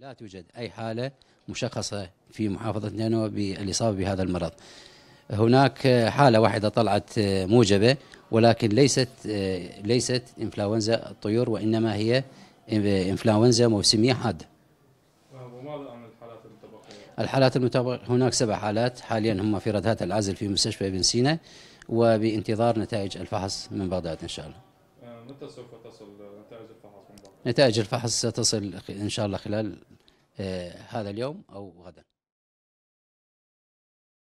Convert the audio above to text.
لا توجد أي حالة مشخصة في محافظة نينوى بالإصابة بهذا المرض هناك حالة واحدة طلعت موجبة ولكن ليست ليست انفلونزا الطيور وإنما هي انفلونزا موسمية حادة وماذا عن الحالات المتبقية؟ الحالات المتبقية هناك سبع حالات حاليا هم في ردهات العزل في مستشفى ابن سينا وبانتظار نتائج الفحص من بغداد إن شاء الله آه، متى سوف تصل نتائج الفحص؟ نتائج الفحص ستصل إن شاء الله خلال آه، هذا اليوم أو غدا